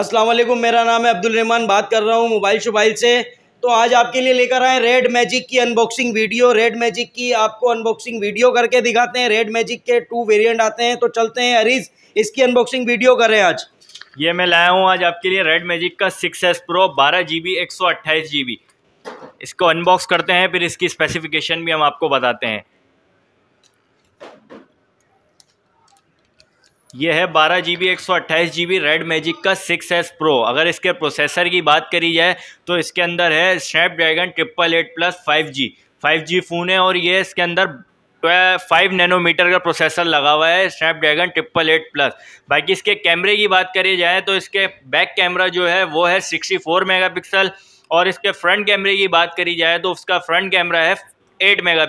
असलम मेरा नाम है अब्दुल रहमान बात कर रहा हूँ मोबाइल शोबाइल से तो आज आपके लिए लेकर आए रेड मैजिक की अनबॉक्सिंग वीडियो रेड मैजिक की आपको अनबॉक्सिंग वीडियो करके दिखाते हैं रेड मैजिक के टू वेरिएंट आते हैं तो चलते हैं अरीज इसकी अनबॉक्सिंग वीडियो करें आज ये मैं लाया हूँ आज आपके लिए रेड मैजिक का सिक्स एस प्रो बारह जी बी एक सौ अट्ठाईस जी बी इसको अनबॉक्स करते हैं फिर इसकी स्पेसिफिकेशन भी हम आपको बताते हैं यह है बारह जी बी एक सौ अट्ठाईस जी बी रेड मैजिक का सिक्स एस प्रो अगर इसके प्रोसेसर की बात करी जाए तो इसके अंदर है Snapdragon triple eight plus five G five G phone है और ये इसके अंदर फाइव नैनोमीटर का प्रोसेसर लगा हुआ है स्नैपड्रैगन ट्रिपल एट प्लस बाकी इसके कैमरे की बात करी जाए तो इसके बैक कैमरा जो है वो है सिक्सटी फोर मेगा पिक्सल और इसके फ्रंट कैमरे की बात करी जाए तो उसका फ्रंट कैमरा है एट मेगा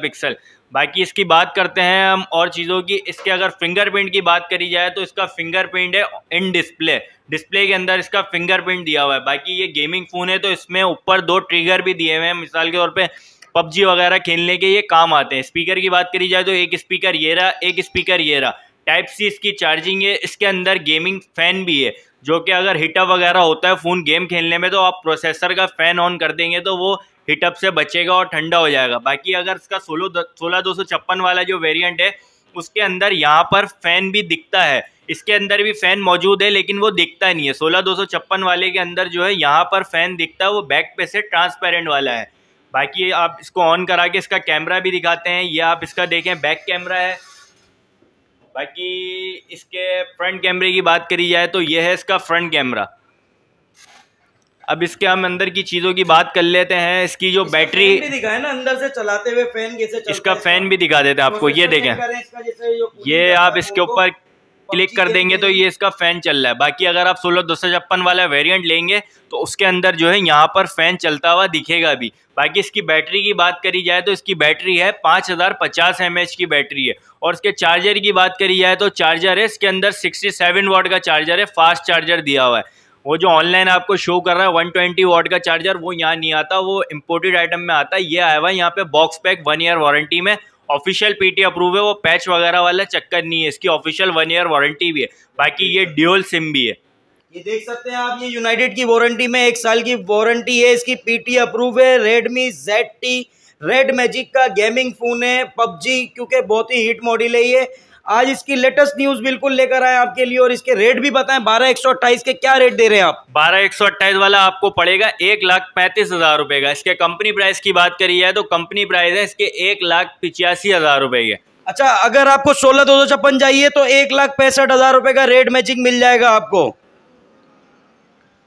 बाकी इसकी बात करते हैं हम और चीज़ों की इसके अगर फिंगरप्रिंट की बात करी जाए तो इसका फिंगरप्रिंट है इन डिस्प्ले डिस्प्ले के अंदर इसका फिंगरप्रिंट दिया हुआ है बाकी ये गेमिंग फ़ोन है तो इसमें ऊपर दो ट्रिगर भी दिए हुए हैं मिसाल के तौर पर पबजी वगैरह खेलने के ये काम आते हैं स्पीकर की बात करी जाए तो एक स्पीकर ये रहा एक स्पीकर ये रहा टाइप सी इसकी चार्जिंग है इसके अंदर गेमिंग फ़ैन भी है जो कि अगर हीटअप वगैरह होता है फ़ोन गेम खेलने में तो आप प्रोसेसर का फ़ैन ऑन कर देंगे तो वो हीटअप से बचेगा और ठंडा हो जाएगा बाकी अगर इसका सोलो सोलह दो सौ छप्पन वाला जो वेरियंट है उसके अंदर यहाँ पर फ़ैन भी दिखता है इसके अंदर भी फ़ैन मौजूद है लेकिन वो दिखता नहीं है सोलह दो सौ छप्पन वाले के अंदर जो है यहाँ पर फ़ैन दिखता है वो बैक पे से ट्रांसपेरेंट वाला है बाकी आप इसको ऑन करा के इसका कैमरा भी दिखाते हैं या आप इसका देखें बैक कैमरा है बाकी इसके फ्रंट कैमरे की बात करी जाए तो यह है इसका फ्रंट कैमरा अब इसके हम अंदर की चीज़ों की बात कर लेते हैं इसकी जो बैटरी भी दिखा है ना अंदर से चलाते हुए फैन कैसे इसका फैन भी दिखा देते हैं आपको ये देखें ये आप इसके ऊपर क्लिक कर देंगे तो ये इसका फैन चल रहा है बाकी अगर आप सोलह दो वाला वेरियंट लेंगे तो उसके अंदर जो है यहाँ पर फैन चलता हुआ दिखेगा भी बाकी इसकी बैटरी की बात करी जाए तो इसकी बैटरी है पाँच हज़ार पचास एम एच की बैटरी है और इसके चार्जर की बात करी जाए तो चार्जर है इसके अंदर सिक्सटी सेवन वाट का चार्जर है फास्ट चार्जर दिया हुआ है वो जो ऑनलाइन आपको शो कर रहा है वन ट्वेंटी वाट का चार्जर वो यहाँ नहीं आता वो इम्पोर्टेड आइटम में आता है ये आया हुआ है यहाँ पे box pack one year warranty में ऑफिशियल पीटी अप्रूव है वो पैच वगैरह वाला चक्कर नहीं है इसकी ऑफिशियल वन ईयर वारंटी भी है बाकी ये ड्यूअल सिम भी है ये देख सकते हैं आप ये यूनाइटेड की वारंटी में एक साल की वारंटी है इसकी पीटी अप्रूव है Redmi Z T red magic का गेमिंग फ़ोन है पबजी क्योंकि बहुत ही हिट मॉडल है ये आज इसकी लेटेस्ट न्यूज बिल्कुल लेकर आए आपके लिए और इसके रेट भी बताएं बारह एक के क्या रेट दे रहे हैं आप बारह एक वाला आपको पड़ेगा एक लाख पैंतीस हजार रुपए का इसके कंपनी प्राइस की बात करी जाए तो कंपनी प्राइस है इसके एक लाख पिचासी हजार रुपए के अच्छा अगर आपको सोलह दो सौ छप्पन चाहिए तो एक लाख पैंसठ हजार रुपए का रेट मैचिंग मिल जाएगा आपको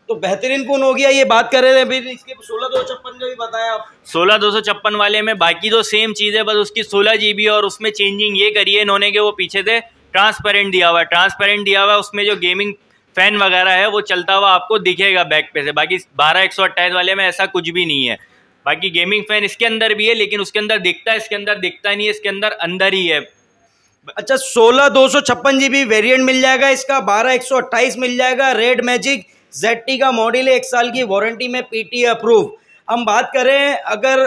तो बेहतरीन कौन हो गया ये बात कर रहे हैं अभी इसके सोलह दो छप्पन का भी बताया आप सोलह दो सौ छप्पन वाले में बाकी तो सेम चीज़ है बस उसकी सोलह जी बी और उसमें चेंजिंग ये करिए इन्होंने के वो पीछे से ट्रांसपेरेंट दिया हुआ है ट्रांसपेरेंट दिया हुआ है उसमें जो गेमिंग फैन वगैरह है वो चलता हुआ आपको दिखेगा बैक पे से बाकी बारह एक सौ अट्ठाईस वाले में ऐसा कुछ भी नहीं है बाकी गेमिंग फैन इसके अंदर भी है लेकिन उसके अंदर दिखता है इसके अंदर दिखता नहीं है इसके अंदर अंदर ही है अच्छा सोलह दो सौ छप्पन जी बी वेरियंट मिल जाएगा इसका बारह एक सौ अट्ठाईस मिल जाएगा रेड मैजिक जेड का मॉडल है एक साल की वारंटी में पीटी अप्रूव हम बात करें अगर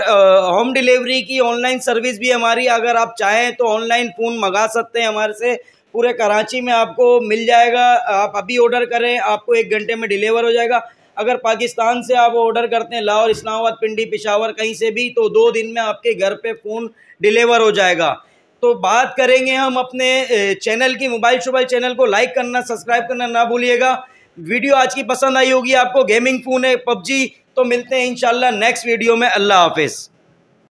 होम डिलीवरी की ऑनलाइन सर्विस भी हमारी अगर आप चाहें तो ऑनलाइन फ़ोन मंगा सकते हैं हमारे से पूरे कराची में आपको मिल जाएगा आप अभी ऑर्डर करें आपको एक घंटे में डिलीवर हो जाएगा अगर पाकिस्तान से आप ऑर्डर करते हैं लाहौर इस्लामाबाद पिंडी पिशावर कहीं से भी तो दो दिन में आपके घर पे फ़ोन डिलीवर हो जाएगा तो बात करेंगे हम अपने चैनल की मोबाइल शोबाइल चैनल को लाइक करना सब्सक्राइब करना ना भूलिएगा वीडियो आज की पसंद आई होगी आपको गेमिंग फ़ोन है पबजी तो मिलते हैं इंशाल्लाह नेक्स्ट वीडियो में अल्लाह हाफिज़